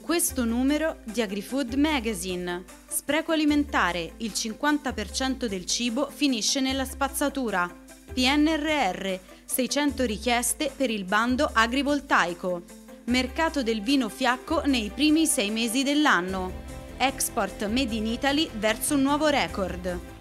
questo numero di AgriFood Magazine. Spreco alimentare, il 50% del cibo finisce nella spazzatura. PNRR, 600 richieste per il bando agrivoltaico. Mercato del vino fiacco nei primi sei mesi dell'anno. Export Made in Italy verso un nuovo record.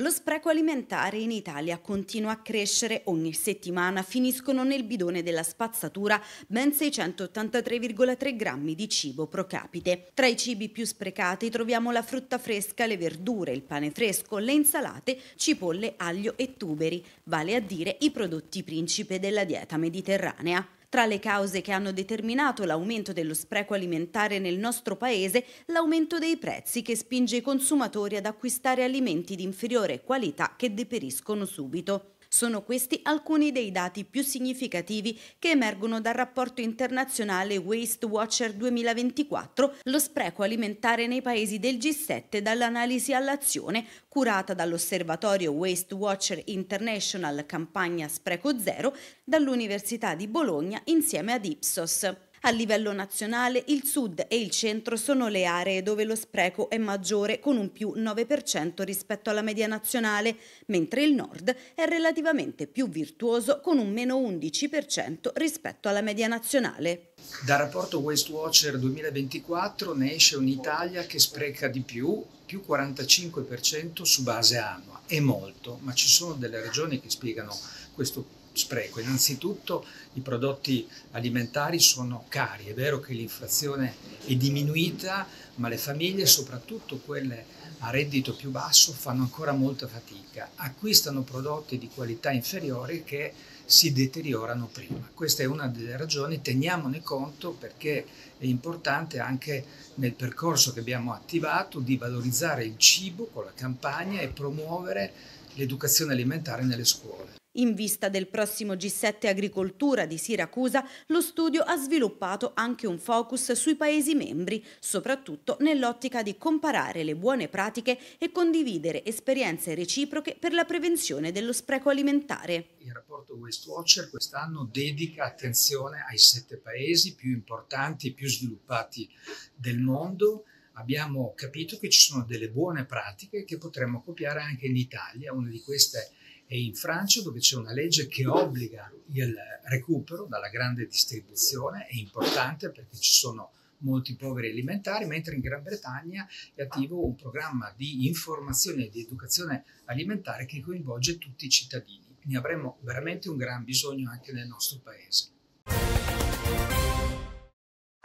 Lo spreco alimentare in Italia continua a crescere, ogni settimana finiscono nel bidone della spazzatura ben 683,3 grammi di cibo pro capite. Tra i cibi più sprecati troviamo la frutta fresca, le verdure, il pane fresco, le insalate, cipolle, aglio e tuberi, vale a dire i prodotti principe della dieta mediterranea. Tra le cause che hanno determinato l'aumento dello spreco alimentare nel nostro paese, l'aumento dei prezzi che spinge i consumatori ad acquistare alimenti di inferiore qualità che deperiscono subito. Sono questi alcuni dei dati più significativi che emergono dal rapporto internazionale Waste Watcher 2024, lo spreco alimentare nei paesi del G7 dall'analisi all'azione, curata dall'osservatorio Waste Watcher International Campagna Spreco Zero dall'Università di Bologna insieme ad Ipsos. A livello nazionale il sud e il centro sono le aree dove lo spreco è maggiore con un più 9% rispetto alla media nazionale, mentre il nord è relativamente più virtuoso con un meno 11% rispetto alla media nazionale. Dal rapporto Waste Watcher 2024 ne esce un'Italia che spreca di più, più 45% su base annua. È molto, ma ci sono delle ragioni che spiegano questo spreco. Innanzitutto i prodotti alimentari sono cari, è vero che l'inflazione è diminuita, ma le famiglie, soprattutto quelle a reddito più basso, fanno ancora molta fatica, acquistano prodotti di qualità inferiore che si deteriorano prima. Questa è una delle ragioni, teniamone conto perché è importante anche nel percorso che abbiamo attivato di valorizzare il cibo con la campagna e promuovere l'educazione alimentare nelle scuole. In vista del prossimo G7 Agricoltura di Siracusa, lo studio ha sviluppato anche un focus sui Paesi membri, soprattutto nell'ottica di comparare le buone pratiche e condividere esperienze reciproche per la prevenzione dello spreco alimentare. Il rapporto Waste quest'anno dedica attenzione ai sette Paesi più importanti e più sviluppati del mondo abbiamo capito che ci sono delle buone pratiche che potremmo copiare anche in Italia. Una di queste è e in Francia dove c'è una legge che obbliga il recupero dalla grande distribuzione, è importante perché ci sono molti poveri alimentari, mentre in Gran Bretagna è attivo un programma di informazione e di educazione alimentare che coinvolge tutti i cittadini. Ne avremo veramente un gran bisogno anche nel nostro paese.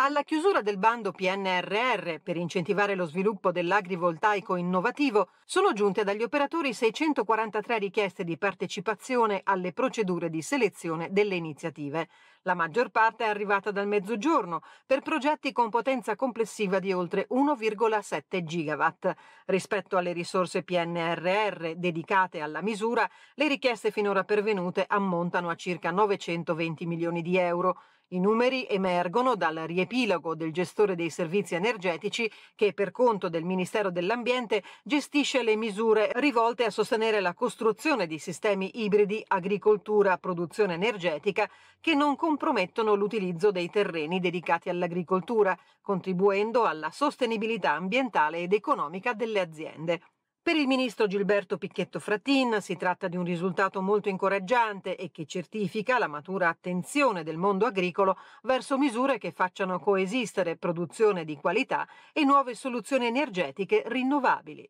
Alla chiusura del bando PNRR per incentivare lo sviluppo dell'agrivoltaico innovativo sono giunte dagli operatori 643 richieste di partecipazione alle procedure di selezione delle iniziative. La maggior parte è arrivata dal mezzogiorno per progetti con potenza complessiva di oltre 1,7 gigawatt. Rispetto alle risorse PNRR dedicate alla misura, le richieste finora pervenute ammontano a circa 920 milioni di euro. I numeri emergono dal riepilogo del gestore dei servizi energetici che per conto del Ministero dell'Ambiente gestisce le misure rivolte a sostenere la costruzione di sistemi ibridi agricoltura-produzione energetica che non compromettono l'utilizzo dei terreni dedicati all'agricoltura, contribuendo alla sostenibilità ambientale ed economica delle aziende. Per il ministro Gilberto Picchetto Frattin si tratta di un risultato molto incoraggiante e che certifica la matura attenzione del mondo agricolo verso misure che facciano coesistere produzione di qualità e nuove soluzioni energetiche rinnovabili.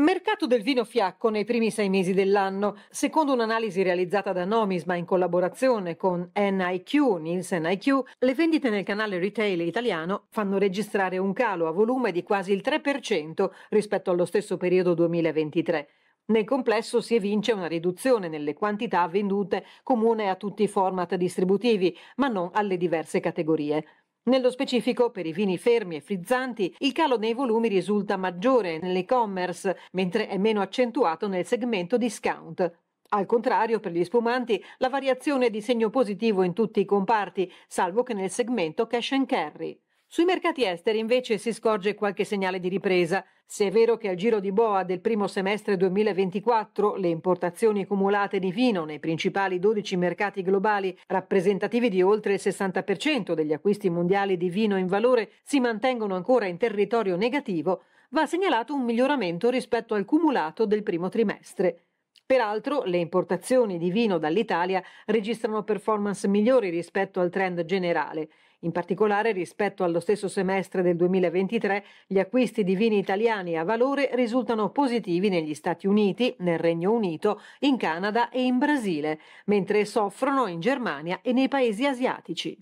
Mercato del vino fiacco nei primi sei mesi dell'anno. Secondo un'analisi realizzata da Nomisma in collaborazione con NIQ, Nielsen IQ, le vendite nel canale retail italiano fanno registrare un calo a volume di quasi il 3% rispetto allo stesso periodo 2023. Nel complesso si evince una riduzione nelle quantità vendute comune a tutti i format distributivi, ma non alle diverse categorie. Nello specifico, per i vini fermi e frizzanti, il calo nei volumi risulta maggiore nell'e-commerce, mentre è meno accentuato nel segmento discount. Al contrario, per gli spumanti, la variazione è di segno positivo in tutti i comparti, salvo che nel segmento cash and carry. Sui mercati esteri invece si scorge qualche segnale di ripresa. Se è vero che al giro di boa del primo semestre 2024 le importazioni cumulate di vino nei principali 12 mercati globali, rappresentativi di oltre il 60% degli acquisti mondiali di vino in valore, si mantengono ancora in territorio negativo, va segnalato un miglioramento rispetto al cumulato del primo trimestre. Peraltro le importazioni di vino dall'Italia registrano performance migliori rispetto al trend generale. In particolare rispetto allo stesso semestre del 2023 gli acquisti di vini italiani a valore risultano positivi negli Stati Uniti, nel Regno Unito, in Canada e in Brasile, mentre soffrono in Germania e nei paesi asiatici.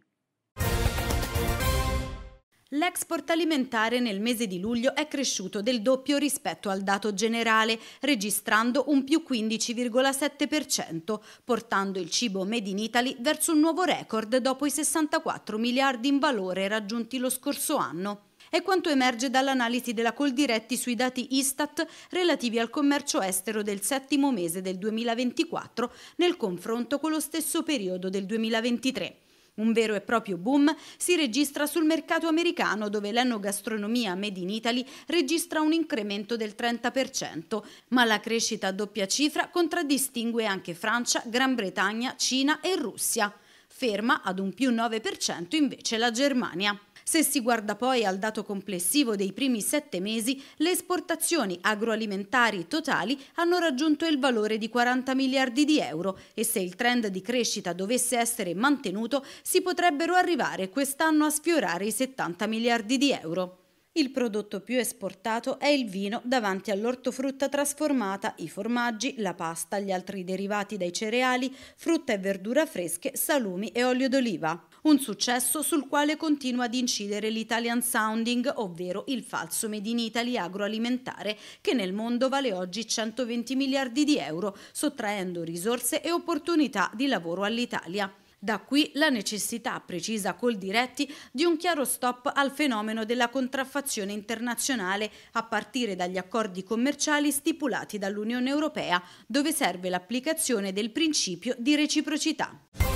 L'export alimentare nel mese di luglio è cresciuto del doppio rispetto al dato generale, registrando un più 15,7%, portando il cibo Made in Italy verso un nuovo record dopo i 64 miliardi in valore raggiunti lo scorso anno. È quanto emerge dall'analisi della Coldiretti sui dati Istat relativi al commercio estero del settimo mese del 2024 nel confronto con lo stesso periodo del 2023. Un vero e proprio boom si registra sul mercato americano dove l'enogastronomia Made in Italy registra un incremento del 30%, ma la crescita a doppia cifra contraddistingue anche Francia, Gran Bretagna, Cina e Russia. Ferma ad un più 9% invece la Germania. Se si guarda poi al dato complessivo dei primi sette mesi, le esportazioni agroalimentari totali hanno raggiunto il valore di 40 miliardi di euro e se il trend di crescita dovesse essere mantenuto si potrebbero arrivare quest'anno a sfiorare i 70 miliardi di euro. Il prodotto più esportato è il vino davanti all'ortofrutta trasformata, i formaggi, la pasta, gli altri derivati dai cereali, frutta e verdura fresche, salumi e olio d'oliva. Un successo sul quale continua ad incidere l'Italian Sounding, ovvero il falso Made in Italy agroalimentare, che nel mondo vale oggi 120 miliardi di euro, sottraendo risorse e opportunità di lavoro all'Italia. Da qui la necessità, precisa col diretti, di un chiaro stop al fenomeno della contraffazione internazionale a partire dagli accordi commerciali stipulati dall'Unione Europea, dove serve l'applicazione del principio di reciprocità.